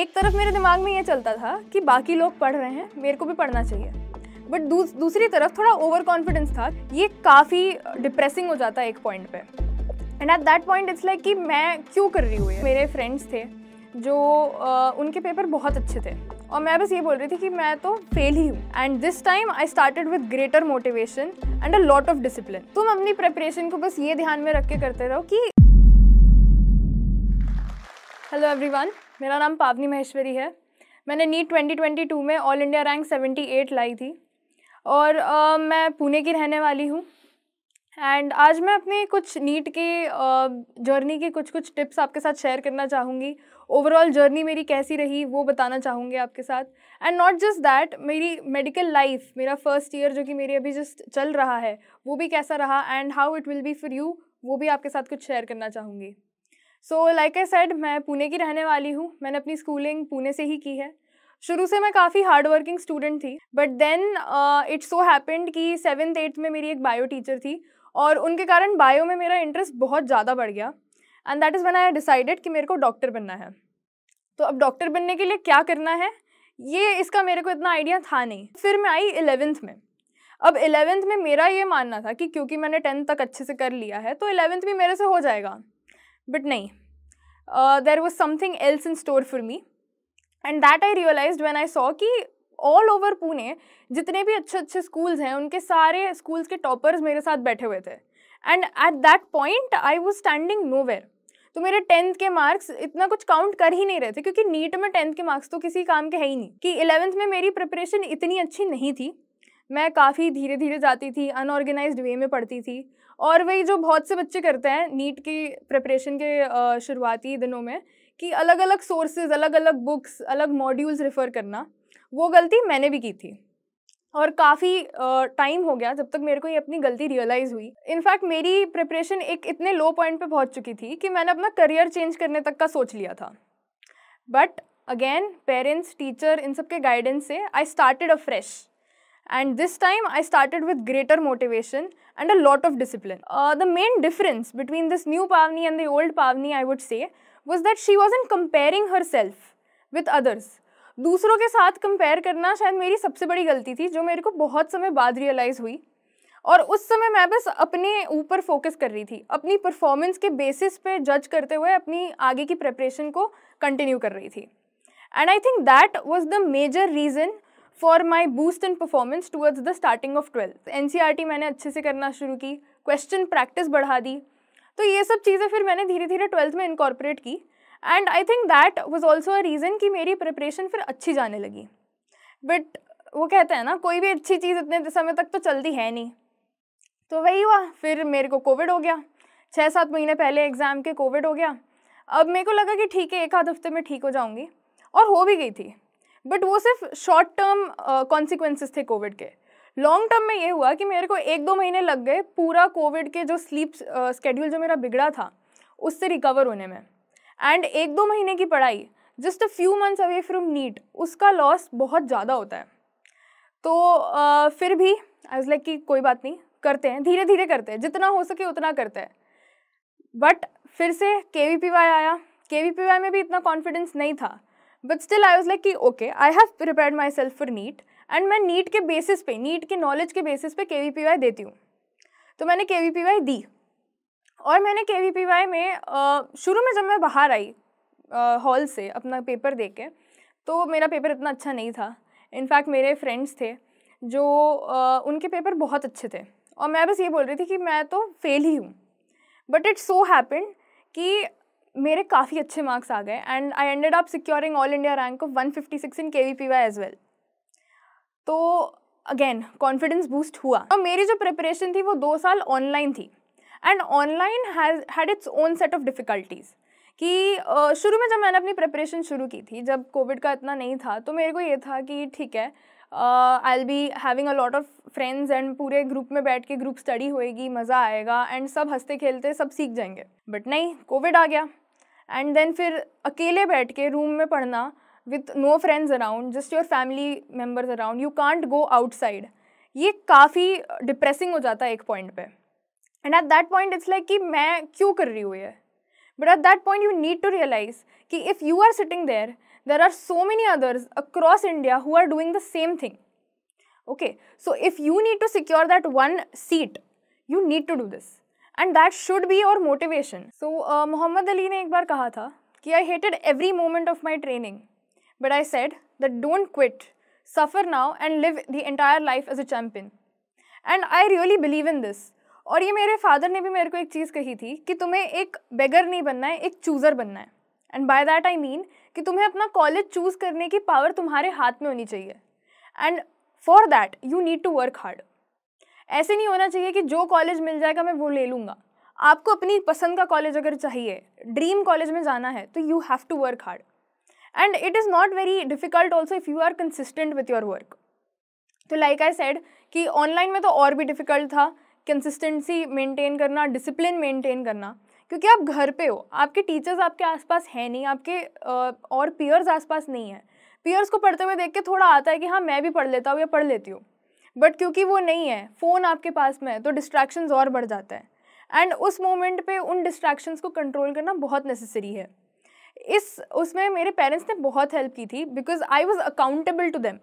एक तरफ मेरे दिमाग में ये चलता था कि बाकी लोग पढ़ रहे हैं मेरे को भी पढ़ना चाहिए बट दूस, दूसरी तरफ थोड़ा ओवर कॉन्फिडेंस था ये काफ़ी डिप्रेसिंग हो जाता है एक पॉइंट पे and at that point it's like कि मैं क्यों कर रही हूँ मेरे फ्रेंड्स थे जो uh, उनके पेपर बहुत अच्छे थे और मैं बस ये बोल रही थी कि मैं तो फेल ही हूँ and this time I started with greater motivation and a lot of discipline तुम अपनी प्रेपरेशन को बस ये ध्यान में रख के करते रहो कि हेलो एवरीवन मेरा नाम पावनी महेश्वरी है मैंने नीट 2022 में ऑल इंडिया रैंक 78 लाई थी और uh, मैं पुणे की रहने वाली हूँ एंड आज मैं अपनी कुछ नीट की जर्नी की कुछ कुछ टिप्स आपके साथ शेयर करना चाहूँगी ओवरऑल जर्नी मेरी कैसी रही वो बताना चाहूँगी आपके साथ एंड नॉट जस्ट दैट मेरी मेडिकल लाइफ मेरा फर्स्ट ईयर जो कि मेरी अभी जस्ट चल रहा है वो भी कैसा रहा and how it will be for you वो भी आपके साथ कुछ शेयर करना चाहूँगी सो लाइक आई सेड मैं पुणे की रहने वाली हूँ मैंने अपनी स्कूलिंग पुणे से ही की है शुरू से मैं काफ़ी हार्ड वर्किंग स्टूडेंट थी but then it's so happened कि सेवन्थ एट्थ में मेरी एक बायो टीचर थी और उनके कारण बायो में मेरा इंटरेस्ट बहुत ज़्यादा बढ़ गया and that is when I decided कि मेरे को डॉक्टर बनना है तो अब डॉक्टर बनने के लिए क्या करना है ये इसका मेरे को इतना आइडिया था नहीं फिर मैं आई एलेवेंथ में अब एलेवेंथ में मेरा ये मानना था कि क्योंकि मैंने टेंथ तक अच्छे से कर लिया है तो एलेवेंथ भी मेरे से हो जाएगा बट नहीं there was something else in store for me and that I realise when I saw कि ऑल ओवर पुणे जितने भी अच्छे अच्छे स्कूल्स हैं उनके सारे स्कूल्स के टॉपर्स मेरे साथ बैठे हुए थे and at that point I was standing nowhere तो मेरे टेंथ के मार्क्स इतना कुछ काउंट कर ही नहीं रहे थे क्योंकि नीट में टेंथ के मार्क्स तो किसी काम के है ही नहीं कि इलेवेंथ में मेरी प्रिपरेशन इतनी अच्छी नहीं थी मैं काफ़ी धीरे धीरे जाती थी अनऑर्गेनाइज्ड वे में पढ़ती थी और वही जो बहुत से बच्चे करते हैं नीट की प्रिपरेशन के शुरुआती दिनों में कि अलग अलग सोर्सेज अलग अलग बुक्स अलग मॉड्यूल्स रेफ़र करना वो गलती मैंने भी की थी और काफ़ी टाइम हो गया जब तक मेरे को ये अपनी गलती रियलाइज़ हुई इनफैक्ट मेरी प्रिपरेशन एक इतने लो पॉइंट पे पहुंच चुकी थी कि मैंने अपना करियर चेंज करने तक का सोच लिया था बट अगेन पेरेंट्स टीचर इन सब के गाइडेंस से I started a fresh and this time I started with greater motivation and a lot of discipline. Uh, the main difference between this new Pavni and the old Pavni I would say was that she wasn't comparing herself with others. दूसरों के साथ compare करना शायद मेरी सबसे बड़ी गलती थी जो मेरे को बहुत समय बाद रियलाइज़ हुई और उस समय मैं बस अपने ऊपर फोकस कर रही थी अपनी परफॉर्मेंस के बेसिस पे जज करते हुए अपनी आगे की प्रेपरेशन को कंटिन्यू कर रही थी and I think that was the major reason for my boost in performance towards the starting of twelfth and मैंने अच्छे से करना शुरू की क्वेश्चन प्रैक्टिस बढ़ा दी तो ये सब चीज़ें फिर मैंने धीरे धीरे ट्वेल्थ में इनकॉर्पोरेट की and I think that was also a reason कि मेरी प्रिपरेशन फिर अच्छी जाने लगी बट वो कहते हैं ना कोई भी अच्छी चीज़ इतने समय तक तो चलती है नहीं तो वही हुआ फिर मेरे को कोविड हो गया छः सात महीने पहले एग्ज़ाम के कोविड हो गया अब मेरे को लगा कि ठीक है एक आध हफ्ते में ठीक हो जाऊँगी और हो भी गई थी बट वो सिर्फ शॉर्ट टर्म कॉन्सिक्वेंसेस थे कोविड के लॉन्ग टर्म में ये हुआ कि मेरे को एक दो महीने लग गए पूरा कोविड के जो स्लीप स्केड्यूल uh, जो मेरा बिगड़ा था उससे रिकवर होने में एंड एक दो महीने की पढ़ाई just a few months away from NEET उसका लॉस बहुत ज़्यादा होता है तो uh, फिर भी आई लाइक कि कोई बात नहीं करते हैं धीरे धीरे करते हैं जितना हो सके उतना करते हैं बट फिर से के वी पी वाई आया के वी पी वाई में भी इतना कॉन्फिडेंस नहीं था but still I was like कि okay I have prepare myself for NEET and मैं नीट के बेसिस पे नीट के नॉलेज के बेसिस पे के वी पी वाई देती हूँ तो मैंने के वी पी वाई दी और मैंने के वी पी वाई में शुरू में जब मैं बाहर आई हॉल से अपना पेपर दे के तो मेरा पेपर इतना अच्छा नहीं था इनफैक्ट मेरे फ्रेंड्स थे जो उनके पेपर बहुत अच्छे थे और मैं बस ये बोल रही थी कि मैं तो फेल ही हूँ बट इट्स सो हैपन कि मेरे काफ़ी अच्छे मार्क्स आ गए and I ended up securing all India rank of one fifty six in K V P Y as well तो अगेन कॉन्फिडेंस बूस्ट हुआ और मेरी जो प्रिपरेशन थी वो दो साल ऑनलाइन थी and online has had its own set of difficulties कि शुरू में जब मैंने अपनी प्रिपरेशन शुरू की थी जब कोविड का इतना नहीं था तो मेरे को ये था कि ठीक है I'll be having a lot of friends and पूरे ग्रुप में बैठ के ग्रुप स्टडी होएगी मज़ा आएगा एंड सब हंसते खेलते सब सीख जाएंगे बट नहीं कोविड आ गया एंड देन फिर अकेले बैठ के रूम में पढ़ना with no friends around just your family members around you can't go outside ये काफ़ी डिप्रेसिंग हो जाता है एक पॉइंट पे and at that point it's like कि मैं क्यों कर रही हुई है but at that point you need to realise कि if you are sitting there there are so many others across India who are doing the same thing okay so if you need to secure that one seat you need to do this and that should be और motivation so Muhammad Ali ने एक बार कहा था कि I hated every moment of my training but I said that don't quit suffer now and live the entire life as a champion and I really believe in this और ये मेरे father ने भी मेरे को एक चीज़ कही थी कि तुम्हें एक बेगर नहीं बनना है एक चूज़र बनना है and by that I mean कि तुम्हें अपना कॉलेज चूज़ करने की पावर तुम्हारे हाथ में होनी चाहिए and for that you need to work hard ऐसे नहीं होना चाहिए कि जो कॉलेज मिल जाएगा मैं वो ले लूँगा आपको अपनी पसंद का कॉलेज अगर चाहिए ड्रीम कॉलेज में जाना है तो you have to work hard and it is not very difficult also if you are consistent with your work तो लाइक आई सेड कि ऑनलाइन में तो और भी डिफ़िकल्ट था कंसिस्टेंसी मेंटेन करना डिसिप्लिन मेंटेन करना क्योंकि आप घर पे हो आपके टीचर्स आपके आसपास हैं नहीं आपके और पीयर्स आसपास नहीं हैं पीयर्स को पढ़ते हुए देख के थोड़ा आता है कि हाँ मैं भी पढ़ लेता हूँ या पढ़ लेती हूँ बट क्योंकि वो नहीं है फ़ोन आपके पास में है तो डिस्ट्रैक्शन और बढ़ जाते हैं एंड उस मोमेंट पे उन डिस्ट्रैक्शंस को कंट्रोल करना बहुत नेसेसरी है इस उसमें मेरे पेरेंट्स ने बहुत हेल्प की थी because I was accountable to them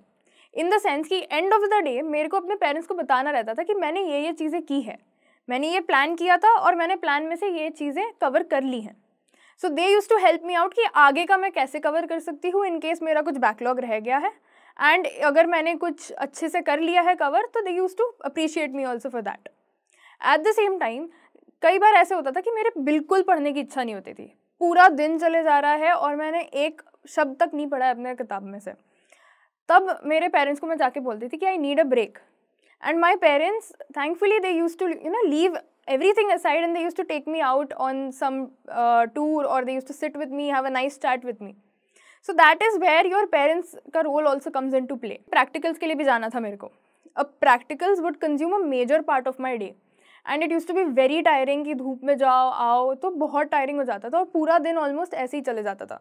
in the sense कि एंड ऑफ द डे मेरे को अपने पेरेंट्स को बताना रहता था कि मैंने ये ये चीज़ें की है मैंने ये प्लान किया था और मैंने प्लान में से ये चीज़ें कवर कर ली हैं so they use to help me out कि आगे का मैं कैसे कवर कर सकती हूँ इन केस मेरा कुछ बैकलॉग रह गया है एंड अगर मैंने कुछ अच्छे से कर लिया है कवर तो they use to appreciate me also for that at the same time कई बार ऐसे होता था कि मेरे बिल्कुल पढ़ने की इच्छा नहीं होती थी पूरा दिन चले जा रहा है और मैंने एक शब्द तक नहीं पढ़ा है अपने किताब में से तब मेरे पेरेंट्स को मैं जाके बोलती थी कि I need a break and my parents thankfully they use to you know leave everything aside and they use to take me out on some tour और they use to sit with me have a nice start with me so that is where your parents का role also comes into play practicals के लिए भी जाना था मेरे को अब practicals would consume a major part of my day and it use to be very tiring कि धूप में जाओ आओ तो बहुत टायरिंग हो जाता था और पूरा दिन ऑलमोस्ट ऐसे ही चले जाता था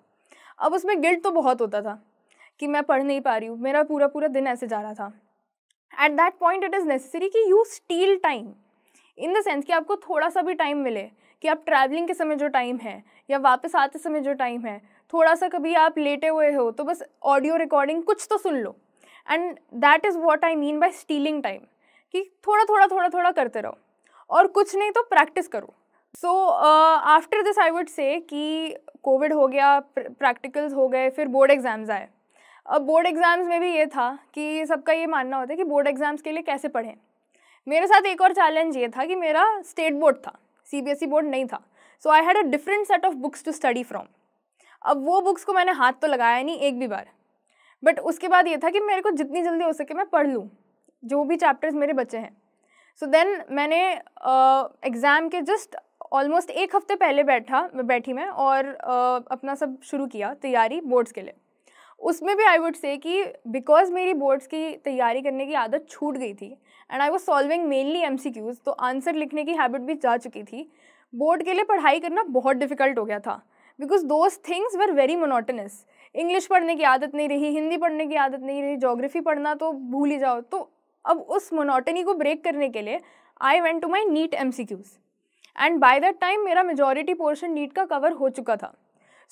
अब उसमें गिल्ट तो बहुत होता था कि मैं पढ़ नहीं पा रही हूँ मेरा पूरा पूरा दिन ऐसे जा रहा था at that point it is necessary कि you steal time in the sense कि आपको थोड़ा सा भी टाइम मिले कि आप ट्रैवलिंग के समय जो टाइम है या वापस आते समय जो टाइम है थोड़ा सा कभी आप लेटे हुए हो तो बस ऑडियो रिकॉर्डिंग कुछ तो सुन लो and that is what I mean by stealing time कि थोड़ा थोड़ा थोड़ा थोड़ा करते रहो और कुछ नहीं तो प्रैक्टिस करो so after this I would say कि कोविड हो गया प्रैक्टिकल्स हो गए फिर बोर्ड एग्ज़ाम्स आए अब बोर्ड एग्ज़ाम्स में भी ये था कि सबका ये मानना होता है कि बोर्ड एग्ज़ाम्स के लिए कैसे पढ़ें मेरे साथ एक और चैलेंज ये था कि मेरा स्टेट बोर्ड था सी बोर्ड e नहीं था so I had a different set of books to study from अब वो बुक्स को मैंने हाथ तो लगाया नहीं एक भी बार बट उसके बाद ये था कि मेरे को जितनी जल्दी हो सके मैं पढ़ लूँ जो भी चैप्टर्स मेरे बच्चे हैं सो so देन मैंने एग्ज़ाम uh, के जस्ट ऑलमोस्ट एक हफ्ते पहले बैठा बैठी मैं और uh, अपना सब शुरू किया तैयारी बोर्ड्स के लिए उसमें भी आई वुड से कि बिकॉज मेरी बोर्ड्स की तैयारी करने की आदत छूट गई थी एंड आई वो solving mainly M C Qs तो आंसर लिखने की हैबिट भी जा चुकी थी बोर्ड के लिए पढ़ाई करना बहुत डिफ़िकल्ट हो गया था because those things were very monotonous English पढ़ने की आदत नहीं रही हिंदी पढ़ने की आदत नहीं रही जोग्राफी पढ़ना तो भूल ही जाओ तो अब उस मोनोटनी को ब्रेक करने के लिए I went to my NEET M C Qs and by that time मेरा मेजोरिटी पोर्शन नीट का कवर हो चुका था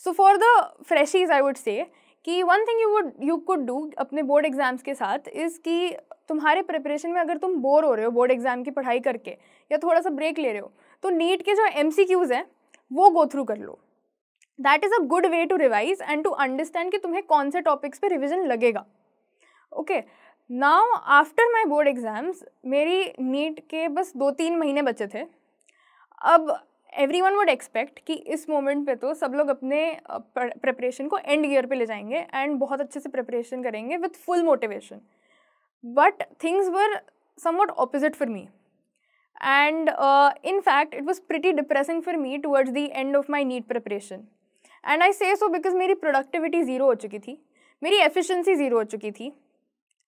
so for the freshers I would say कि one thing you would you could do अपने बोर्ड एग्ज़ाम्स के साथ is कि तुम्हारे प्रिपरेशन में अगर तुम बोर हो रहे हो बोर्ड एग्ज़ाम की पढ़ाई करके या थोड़ा सा ब्रेक ले रहे हो तो नीट के जो एम सी क्यूज़ हैं वो गो थ्रू कर लो that is a good way to revise and to understand कि तुम्हें कौन से टॉपिक्स पे रिविजन लगेगा okay now after my board exams मेरी नीट के बस दो तीन महीने बचे थे अब एवरी वन वुड एक्सपेक्ट कि इस मोमेंट पे तो सब लोग अपने प्रिपरेशन को एंड ईयर पे ले जाएंगे एंड बहुत अच्छे से प्रिपरेशन करेंगे with full motivation but things were somewhat opposite for me and in fact it was pretty depressing for me towards the end of my NEET preparation and I say so because मेरी productivity zero हो चुकी थी मेरी efficiency zero हो चुकी थी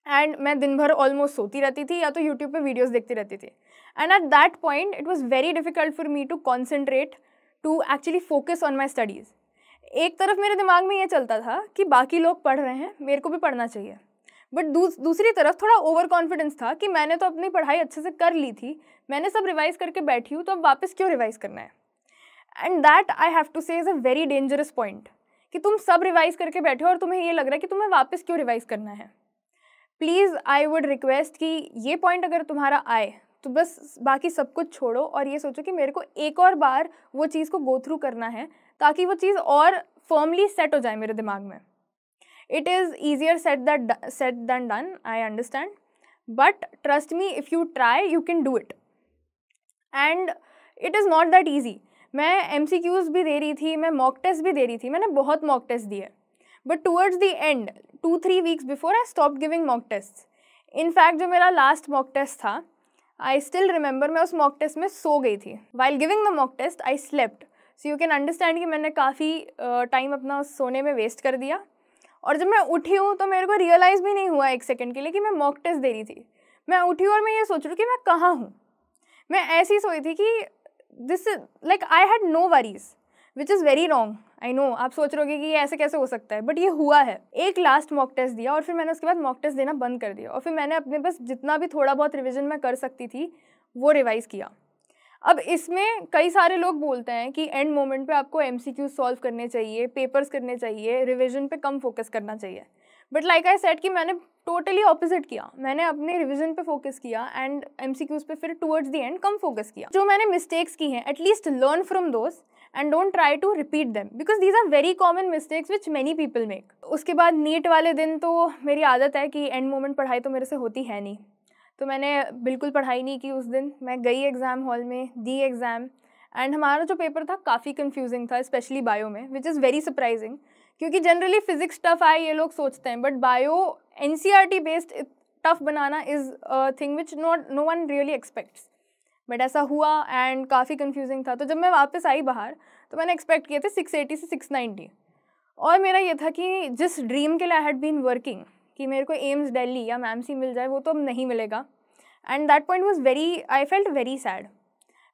and मैं दिन भर ऑलमोस्ट सोती रहती थी या तो यूट्यूब पे वीडियोस देखती रहती थी and at that point it was very difficult for me to concentrate to actually focus on my studies एक तरफ मेरे दिमाग में ये चलता था कि बाकी लोग पढ़ रहे हैं मेरे को भी पढ़ना चाहिए बट दूस, दूसरी तरफ थोड़ा ओवर कॉन्फिडेंस था कि मैंने तो अपनी पढ़ाई अच्छे से कर ली थी मैंने सब रिवाइज़ करके बैठी हूँ तो अब वापस क्यों रिवाइज़ करना है and that I have to say is a very dangerous point कि तुम सब रिवाइज करके बैठे हो और तुम्हें ये लग रहा है कि तुम्हें वापस क्यों रिवाइज करना है प्लीज़ आई वुड रिक्वेस्ट कि ये पॉइंट अगर तुम्हारा आए तो बस बाकी सब कुछ छोड़ो और ये सोचो कि मेरे को एक और बार वो चीज़ को गो थ्रू करना है ताकि वो चीज़ और फर्मली सेट हो जाए मेरे दिमाग में it is easier said that said than done I understand but trust me if you try you can do it and it is not that easy मैं एम भी दे रही थी मैं मॉक टेस्ट भी दे रही थी मैंने बहुत मॉक टेस्ट दिए but towards the end two three weeks before I stop giving mock test in fact जो मेरा लास्ट मॉक टेस्ट था आई स्टिल रिमेंबर मैं उस मॉक टेस्ट में सो गई थी while giving the mock test I slept so you can understand कि मैंने काफ़ी टाइम uh, अपना सोने में वेस्ट कर दिया और जब मैं उठी हूँ तो मेरे को रियलाइज़ भी नहीं हुआ एक सेकेंड के लिए कि मैं मॉक टेस्ट दे रही थी मैं उठी और मैं ये सोच रही कि मैं कहाँ हूँ मैं ऐसी सोई थी कि this like I had no worries which is very wrong I know आप सोच रहे कि ये ऐसे कैसे हो सकता है बट ये हुआ है एक लास्ट मॉक टेस्ट दिया और फिर मैंने उसके बाद मॉक टेस्ट देना बंद कर दिया और फिर मैंने अपने बस जितना भी थोड़ा बहुत रिविजन मैं कर सकती थी वो रिवाइज़ किया अब इसमें कई सारे लोग बोलते हैं कि एंड मोमेंट पे आपको एम सी क्यू सॉल्व करने चाहिए पेपर्स करने चाहिए रिविजन पे कम फोकस करना चाहिए बट लाइक आई सेट कि मैंने टोटली ऑपोजिट किया मैंने अपने रिविजन पे फोकस किया एंड एम सी क्यूज पे फिर टूवर्ड्स दी एंड कम फोकस किया जो मैंने मिस्टेक्स की हैं at least learn from those and don't try to repeat them because these are very common mistakes which many people make उसके बाद नीट वाले दिन तो मेरी आदत है कि एंड मोमेंट पढ़ाई तो मेरे से होती है नहीं तो मैंने बिल्कुल पढ़ाई नहीं की उस दिन मैं गई एग्ज़ाम हॉल में दी एग्ज़ाम एंड हमारा जो पेपर था काफ़ी कन्फ्यूजिंग था स्पेशली बायो में विच इज़ वेरी सरप्राइजिंग क्योंकि जनरली फिजिक्स टफ आए ये लोग सोचते हैं बट बायो एन बेस्ड टफ बनाना is thing which not no one really expects but ऐसा हुआ एंड काफ़ी कंफ्यूजिंग था तो जब मैं वापस आई बाहर तो मैंने एक्सपेक्ट किए थे 680 से 690 और मेरा ये था कि जिस ड्रीम के लिए आई हैड बीन वर्किंग कि मेरे को एम्स दिल्ली या मैम सी मिल जाए वो तो अब नहीं मिलेगा and that point was very I felt very sad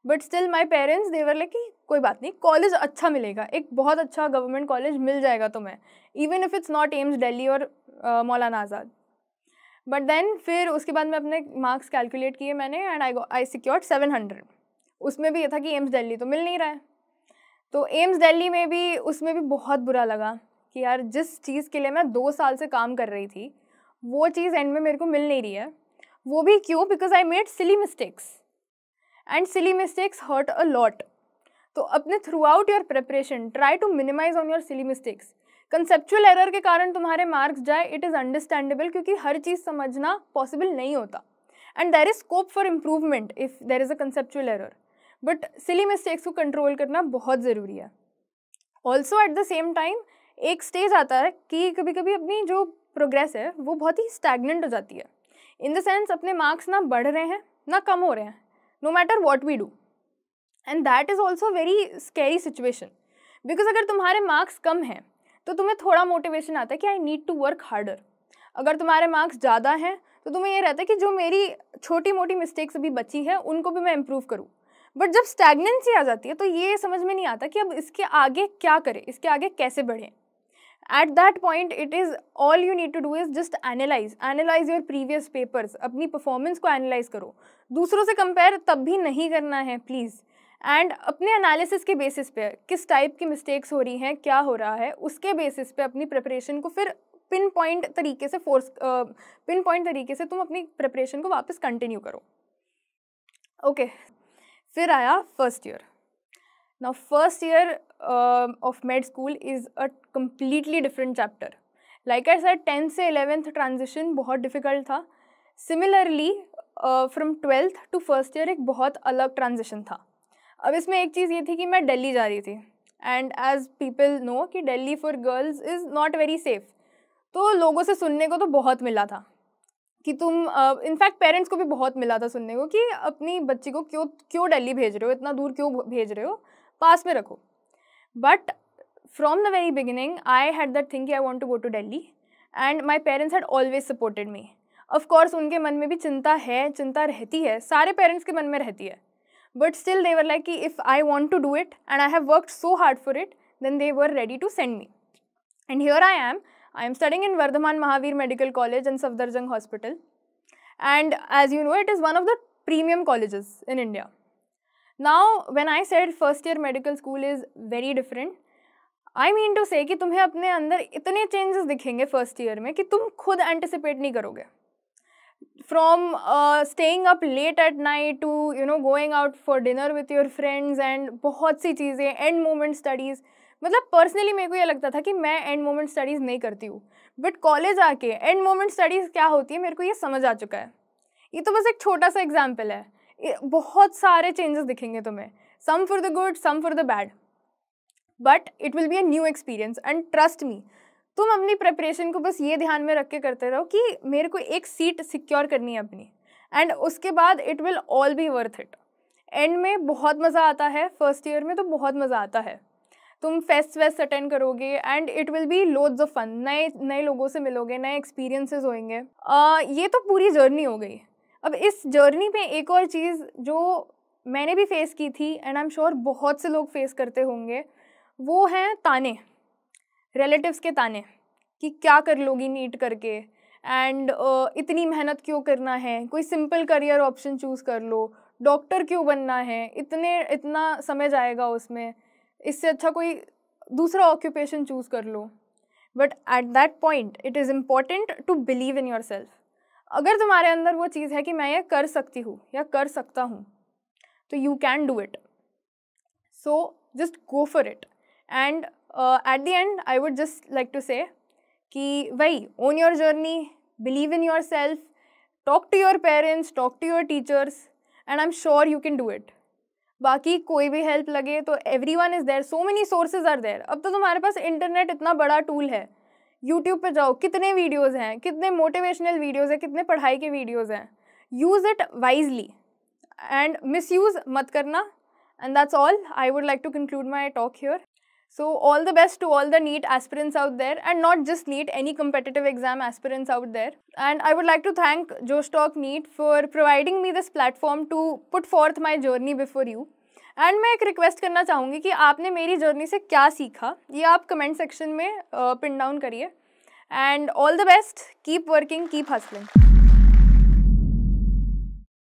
but still my parents they were like कि कोई बात नहीं कॉलेज अच्छा मिलेगा एक बहुत अच्छा गवर्नमेंट कॉलेज मिल जाएगा तुम्हें even if it's not AIIMS Delhi और मौलाना आज़ाद बट देन फिर उसके बाद मैं अपने मार्क्स कैलकुलेट किए मैंने and I I secured seven hundred उसमें भी ये था कि एम्स दिल्ली तो मिल नहीं रहा है तो एम्स दिल्ली में भी उसमें भी बहुत बुरा लगा कि यार जिस चीज़ के लिए मैं दो साल से काम कर रही थी वो चीज़ एंड में मेरे को मिल नहीं रही है वो भी क्यों because I made silly mistakes and silly mistakes hurt a lot तो अपने throughout your preparation try to minimize on your silly mistakes conceptual error के कारण तुम्हारे मार्क्स जाए इट इज़ अंडरस्टैंडेबल क्योंकि हर चीज़ समझना पॉसिबल नहीं होता and there is scope for improvement if there is a conceptual error but silly mistakes को control करना बहुत ज़रूरी है also at the same time एक स्टेज आता है कि कभी कभी अपनी जो प्रोग्रेस है वो बहुत ही स्टैगनेंट हो जाती है इन द सेंस अपने मार्क्स ना बढ़ रहे हैं ना कम हो रहे हैं no matter what we do and that is also very scary situation because अगर तुम्हारे मार्क्स कम हैं तो तुम्हें थोड़ा मोटिवेशन आता है कि I need to work harder अगर तुम्हारे मार्क्स ज़्यादा हैं तो तुम्हें ये रहता है कि जो मेरी छोटी मोटी मिस्टेक्स अभी बची हैं उनको भी मैं इम्प्रूव करूँ बट जब स्टैगनेंसी आ जाती है तो ये समझ में नहीं आता कि अब इसके आगे क्या करें इसके आगे कैसे बढ़ें at that point it is all you need to do is just analyze analyze your previous papers अपनी परफॉर्मेंस को एनालाइज करो दूसरों से कंपेयर तब भी नहीं करना है प्लीज़ एंड अपने एनालिसिस के बेसिस पे किस टाइप की मिस्टेक्स हो रही हैं क्या हो रहा है उसके बेसिस पे अपनी प्रिपरेशन को फिर पिन पॉइंट तरीके से फोर्स पिन पॉइंट तरीके से तुम अपनी प्रिपरेशन को वापस कंटिन्यू करो ओके okay. फिर आया first year Now, first year uh, of med school is a completely different chapter. Like I said, 10th से 11th transition बहुत difficult tha Similarly, uh, from 12th to first year एक बहुत अलग transition tha अब इसमें एक चीज़ ये थी कि मैं दिल्ली जा रही थी एंड एज पीपल नो कि Delhi for girls is not very safe तो लोगों से सुनने को तो बहुत मिला था कि तुम इनफैक्ट uh, पेरेंट्स को भी बहुत मिला था सुनने को कि अपनी बच्ची को क्यों क्यों दिल्ली भेज रहे हो इतना दूर क्यों भेज रहे हो पास में रखो but from the very beginning I had that think I want to go to Delhi and my parents had always supported me of course उनके मन में भी चिंता है चिंता रहती है सारे पेरेंट्स के मन में रहती है बट स्टिल देवर लाइक कि if I want to do it and I have work so hard for it then they were ready to send me and here I am I am studying in Vardhman Mahavir medical college and Safdarjung hospital and as you know it is one of the premium colleges in India now when I said first year medical school is very different I mean to say कि तुम्हें अपने अंदर इतने changes दिखेंगे first year में कि तुम खुद एंटिसिपेट नहीं करोगे from staying up late at night to you know going out for dinner with your friends and बहुत सी चीज़ें एंड मोमेंट स्टडीज़ मतलब पर्सनली मेरे को ये लगता था कि मैं एंड मोमेंट स्टडीज़ नहीं करती हूँ बट कॉलेज आके एंड मोमेंट स्टडीज़ क्या होती है मेरे को ये समझ आ चुका है ये तो बस एक छोटा सा एग्जाम्पल है बहुत सारे चेंजेस दिखेंगे तुम्हें some for the good some for the bad but it will be a new experience and trust me तुम अपनी प्रेपरेशन को बस ये ध्यान में रख के करते रहो कि मेरे को एक सीट सिक्योर करनी है अपनी एंड उसके बाद it will all be worth it and में बहुत मज़ा आता है फर्स्ट ईयर में तो बहुत मज़ा आता है तुम फेस्ट वेस्ट अटेंड करोगे and it will be loads of fun नए नए लोगों से मिलोगे नए एक्सपीरियंसेस होंगे uh, ये तो पूरी जर्नी हो गई अब इस जर्नी में एक और चीज़ जो मैंने भी फेस की थी एंड आई एम श्योर बहुत से लोग फेस करते होंगे वो हैं ताने रिलेटिव्स के ताने कि क्या कर लोगी नीट करके एंड uh, इतनी मेहनत क्यों करना है कोई सिंपल करियर ऑप्शन चूज़ कर लो डॉक्टर क्यों बनना है इतने इतना समय जाएगा उसमें इससे अच्छा कोई दूसरा ऑक्यूपेशन चूज़ कर लो but at that point it is important to believe in yourself अगर तुम्हारे अंदर वो चीज़ है कि मैं ये कर सकती हूँ या कर सकता हूँ तो you can do it so just go for it and at the end I would just like to say कि वही own your journey believe in yourself talk to your parents talk to your teachers and I am sure you can do it बाकी कोई भी help लगे तो everyone is there so many sources are there अब तो तुम्हारे पास internet इतना बड़ा टूल है यूट्यूब पर जाओ कितने वीडियोज़ हैं कितने मोटिवेशनल वीडियोज़ हैं कितने पढ़ाई के वीडियोज़ हैं use it wisely and misuse मत करना and that's all I would like to conclude my talk here so all the best to all the NEET aspirants out there and not just NEET any competitive exam aspirants out there and I would like to thank Josh स्टॉक NEET for providing me this platform to put forth my journey before you and मैं एक request करना चाहूँगी कि आपने मेरी journey से क्या सीखा ये आप कमेंट सेक्शन में पिन डाउन करिए and all the best keep working keep hustling